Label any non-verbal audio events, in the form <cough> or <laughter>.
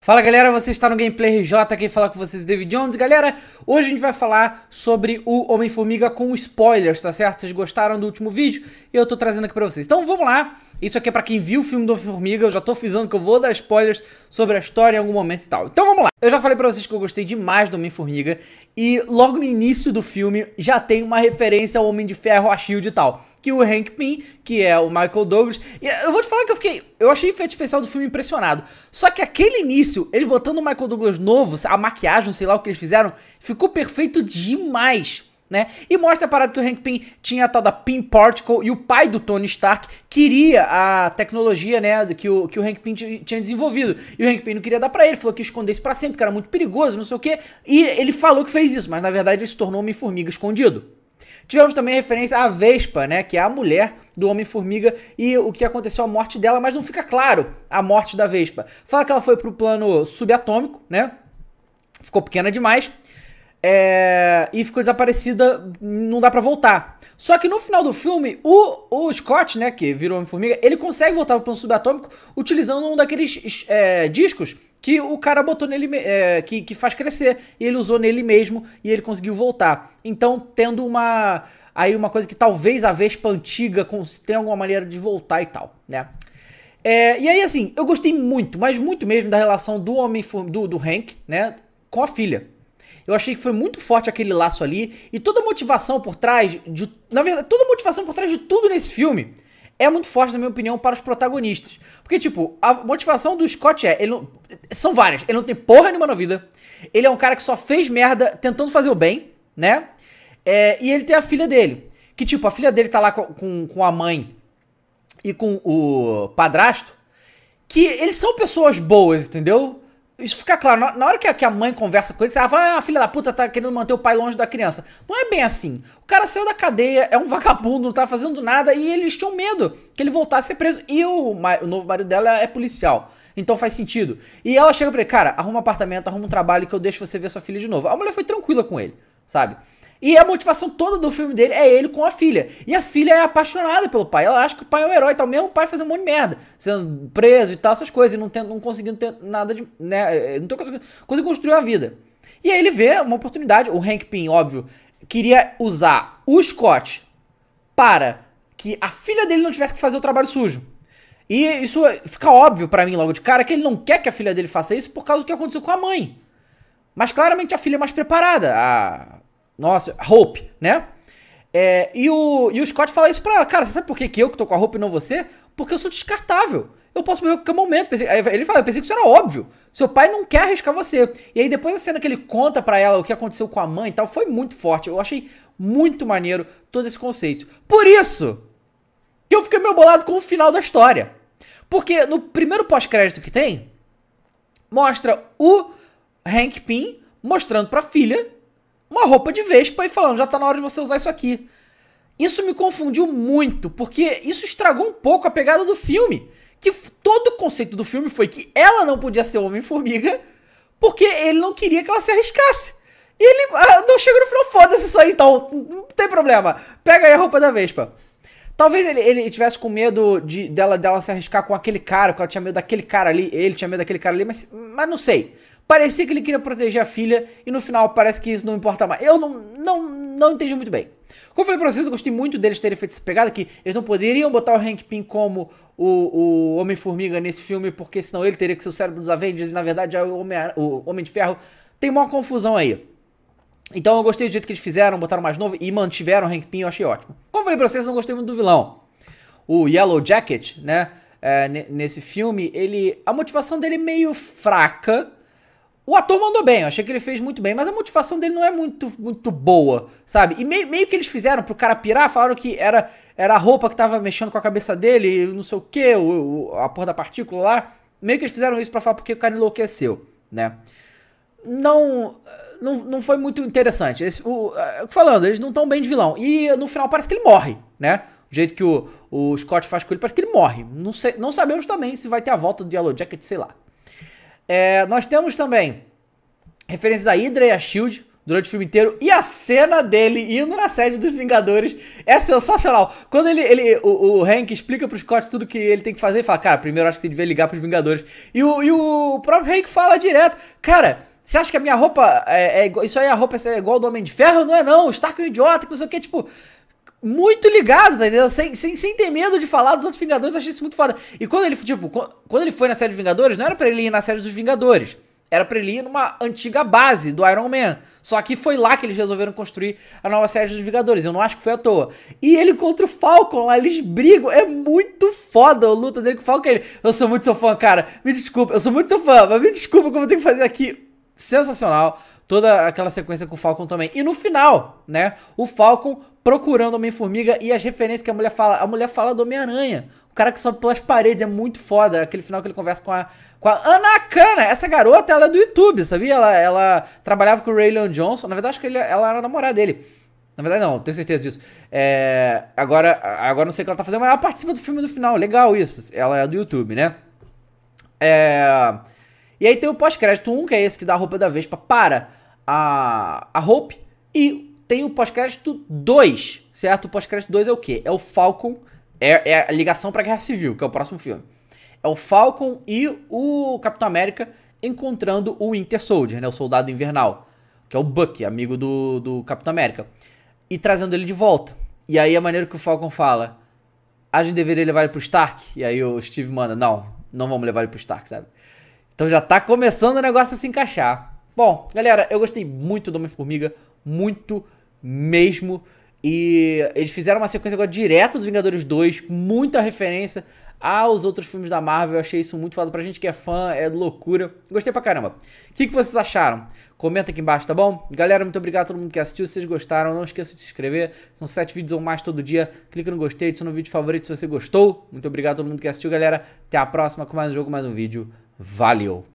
Fala galera, você está no Gameplay RJ, quem fala com vocês é David Jones. Galera, hoje a gente vai falar sobre o Homem-Formiga com spoilers, tá certo? Vocês gostaram do último vídeo e eu tô trazendo aqui pra vocês. Então vamos lá, isso aqui é pra quem viu o filme do Homem-Formiga, eu já tô frisando que eu vou dar spoilers sobre a história em algum momento e tal. Então vamos lá. Eu já falei pra vocês que eu gostei demais do Homem-Formiga e logo no início do filme já tem uma referência ao Homem de Ferro, a SHIELD e tal que o Hank Pym, que é o Michael Douglas. E eu vou te falar que eu fiquei. Eu achei o efeito especial do filme impressionado. Só que aquele início, eles botando o Michael Douglas novo, a maquiagem, sei lá o que eles fizeram, ficou perfeito demais. Né? E mostra a parada que o Hank Pym tinha a tal da Pym Particle e o pai do Tony Stark queria a tecnologia, né, que o, que o Hank Pym tinha desenvolvido. E o Hank Pym não queria dar para ele, falou que escondesse para sempre, que era muito perigoso, não sei o que. E ele falou que fez isso, mas na verdade ele se tornou uma formiga escondido. Tivemos também referência à Vespa, né? Que é a mulher do Homem-Formiga e o que aconteceu a morte dela, mas não fica claro a morte da Vespa. Fala que ela foi pro plano subatômico, né? Ficou pequena demais. É... E ficou desaparecida, não dá para voltar. Só que no final do filme, o, o Scott, né, que virou Homem-Formiga, ele consegue voltar pro plano subatômico utilizando um daqueles é, discos que o cara botou nele, é, que, que faz crescer, e ele usou nele mesmo e ele conseguiu voltar. Então, tendo uma aí uma coisa que talvez a Vespa antiga tenha alguma maneira de voltar e tal, né? É, e aí, assim, eu gostei muito, mas muito mesmo da relação do homem, do, do Hank, né, com a filha. Eu achei que foi muito forte aquele laço ali e toda a motivação por trás de, na verdade, toda a motivação por trás de tudo nesse filme é muito forte, na minha opinião, para os protagonistas. Porque, tipo, a motivação do Scott é. Ele não, são várias. Ele não tem porra nenhuma na vida. Ele é um cara que só fez merda tentando fazer o bem, né? É, e ele tem a filha dele. Que, tipo, a filha dele tá lá com, com, com a mãe e com o padrasto. Que eles são pessoas boas, entendeu? Isso fica claro. Na hora que a mãe conversa com ele, você fala, ah, filha da puta, tá querendo manter o pai longe da criança. Não é bem assim. O cara saiu da cadeia, é um <laughs> vagabundo, não tá fazendo nada, e eles tinham medo que ele voltasse a ser preso. E o, o novo marido dela é policial. Então faz sentido. E ela chega pra ele, cara, arruma um apartamento, arruma um trabalho que eu deixo você ver sua filha de novo. A mulher foi tranquila com ele, sabe? E a motivação toda do filme dele é ele com a filha. E a filha é apaixonada pelo pai. Ela acha que o pai é um herói e tal, mesmo o pai fazendo um monte de merda, sendo preso e tal, essas coisas, e não, tendo, não conseguindo ter nada de. Né, eh, eh, não tô conseguindo, conseguindo construir uma vida. E aí ele vê uma oportunidade. O Hank Pym, óbvio, queria usar o Scott para que a filha dele não tivesse que fazer o trabalho sujo. E isso fica óbvio para mim logo de cara que ele não quer que a filha dele faça isso por causa do que aconteceu com a mãe. Mas claramente a filha é mais preparada. A nossa, Hope, né? É, e, o, e o Scott fala isso pra ela. Cara, você sabe por que, que eu que tô com a Hope e não você? Porque eu sou descartável. Eu posso morrer a qualquer momento. Ele fala, eu pensei que isso era óbvio. Seu pai não quer arriscar você. E aí depois a cena que ele conta para ela o que aconteceu com a mãe e tal, foi muito forte. Eu achei muito maneiro todo esse conceito. Por isso que eu fiquei meio bolado com o final da história. Porque no primeiro pós-crédito que tem, mostra o Hank Pym mostrando pra filha uma roupa de Vespa e falando, já tá na hora de você usar isso aqui. Isso me confundiu muito, porque isso estragou um pouco a pegada do filme. Que todo o conceito do filme foi que ela não podia ser Homem-Formiga, porque ele não queria que ela se arriscasse. E ele ah, não chega no final, foda-se isso aí, então, não tem problema. Pega aí a roupa da Vespa. Talvez ele, ele tivesse com medo de, dela, dela se arriscar com aquele cara, porque ela tinha medo daquele cara ali, ele tinha medo daquele cara ali, mas, mas não sei. Parecia que ele queria proteger a filha e no final parece que isso não importa mais. Eu não, não, não entendi muito bem. Como eu falei pra vocês, eu gostei muito deles terem feito essa pegada, que eles não poderiam botar o Hank Pym como o, o Homem-Formiga nesse filme, porque senão ele teria que ser o cérebro dos Avengers e na verdade é o Homem, o Homem de Ferro. Tem uma confusão aí. Então eu gostei do jeito que eles fizeram, botaram mais novo e mantiveram o Hank Pym, eu achei ótimo. Como eu falei pra vocês, eu não gostei muito do vilão. O Yellow Jacket, né, é, nesse filme, ele a motivação dele é meio fraca, o ator mandou bem, eu achei que ele fez muito bem, mas a motivação dele não é muito, muito boa, sabe? E meio, meio que eles fizeram pro cara pirar, falaram que era, era a roupa que tava mexendo com a cabeça dele, não sei o que, a porra da partícula lá. Meio que eles fizeram isso pra falar porque o cara enlouqueceu, né? Não, não, não foi muito interessante. Esse, o, é, falando, eles não estão bem de vilão. E no final parece que ele morre, né? O jeito que o, o Scott faz com ele, parece que ele morre. Não, sei, não sabemos também se vai ter a volta do Yellow Jacket, sei lá. É, nós temos também referências a Hydra e a Shield durante o filme inteiro. E a cena dele indo na sede dos Vingadores é sensacional. Quando ele, ele o, o Hank explica pro Scott tudo que ele tem que fazer, ele fala, cara, primeiro acho que você devia ligar pros Vingadores. E o, e o próprio Hank fala direto, cara... Você acha que a minha roupa é, é, Isso aí, a roupa é igual do Homem de Ferro? Não é não, o Stark é um idiota, que não sei o que, tipo muito ligado, tá entendendo? Sem, sem, sem ter medo de falar dos outros Vingadores, eu achei isso muito foda. E quando ele, tipo, quando ele foi na série dos Vingadores, não era pra ele ir na série dos Vingadores. Era pra ele ir numa antiga base do Iron Man. Só que foi lá que eles resolveram construir a nova série dos Vingadores. Eu não acho que foi à toa. E ele contra o Falcon lá, eles brigam. É muito foda a luta dele com o Falcon. Ele, eu sou muito seu fã, cara. Me desculpa, eu sou muito seu fã, mas me desculpa como eu tenho que fazer aqui. Sensacional toda aquela sequência com o Falcon também. E no final, né, o Falcon procurando Homem-Formiga e as referências que a mulher fala. A mulher fala do Homem-Aranha. O cara que sobe pelas paredes é muito foda. Aquele final que ele conversa com a, com a Ana Cana. Essa garota, ela é do YouTube, sabia? Ela, ela trabalhava com o Raylan Johnson. Na verdade, acho que ele, ela era namorada dele. Na verdade, não, tenho certeza disso. É, agora, agora não sei o que ela tá fazendo, mas ela participa do filme no final. Legal isso. Ela é do YouTube, né? É. E aí tem o pós-crédito 1, que é esse que dá a roupa da Vespa para a, a Hope. E tem o pós-crédito 2, certo? O pós-crédito 2 é o quê? É o Falcon, é, é a ligação para a Guerra Civil, que é o próximo filme. É o Falcon e o Capitão América encontrando o Winter Soldier, né? O Soldado Invernal, que é o Bucky, amigo do, do Capitão América. E trazendo ele de volta. E aí a é maneira que o Falcon fala... A gente deveria levar ele pro Stark. E aí o Steve manda, não, não vamos levar ele pro Stark, sabe? Então já tá começando o negócio a se encaixar. Bom, galera, eu gostei muito do Homem-Formiga, muito mesmo. E eles fizeram uma sequência agora direto dos Vingadores 2, com muita referência aos outros filmes da Marvel. Eu achei isso muito foda pra gente que é fã, é loucura. Gostei pra caramba. O que, que vocês acharam? Comenta aqui embaixo, tá bom? Galera, muito obrigado a todo mundo que assistiu. Se vocês gostaram, não esqueça de se inscrever. São sete vídeos ou mais todo dia. Clica no gostei, adiciona no vídeo favorito se você gostou. Muito obrigado a todo mundo que assistiu, galera. Até a próxima com mais um jogo, mais um vídeo. Valeu!